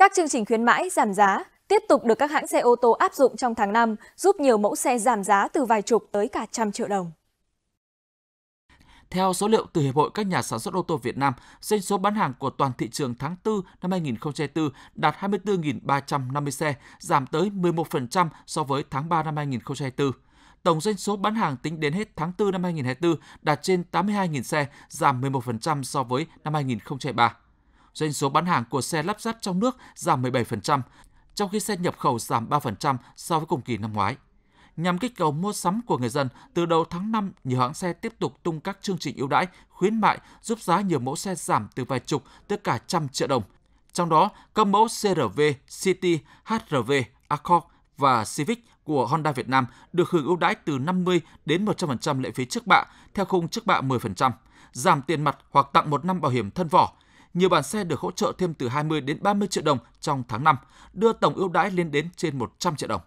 Các chương trình khuyến mãi giảm giá tiếp tục được các hãng xe ô tô áp dụng trong tháng 5, giúp nhiều mẫu xe giảm giá từ vài chục tới cả trăm triệu đồng. Theo số liệu từ Hiệp hội các nhà sản xuất ô tô Việt Nam, doanh số bán hàng của toàn thị trường tháng 4 năm 2024 đạt 24.350 xe, giảm tới 11% so với tháng 3 năm 2024. Tổng doanh số bán hàng tính đến hết tháng 4 năm 2024 đạt trên 82.000 xe, giảm 11% so với năm 2023 doanh số bán hàng của xe lắp ráp trong nước giảm 17%, trong khi xe nhập khẩu giảm 3% so với cùng kỳ năm ngoái. Nhằm kích cầu mua sắm của người dân, từ đầu tháng 5, nhiều hãng xe tiếp tục tung các chương trình ưu đãi, khuyến mại, giúp giá nhiều mẫu xe giảm từ vài chục tới cả trăm triệu đồng. Trong đó, các mẫu CRV, City, HRV, Accord và Civic của Honda Việt Nam được hưởng ưu đãi từ 50 đến 100% lệ phí trước bạ theo khung trước bạ 10%, giảm tiền mặt hoặc tặng một năm bảo hiểm thân vỏ – nhiều bản xe được hỗ trợ thêm từ 20 đến 30 triệu đồng trong tháng 5, đưa tổng ưu đãi lên đến trên 100 triệu đồng.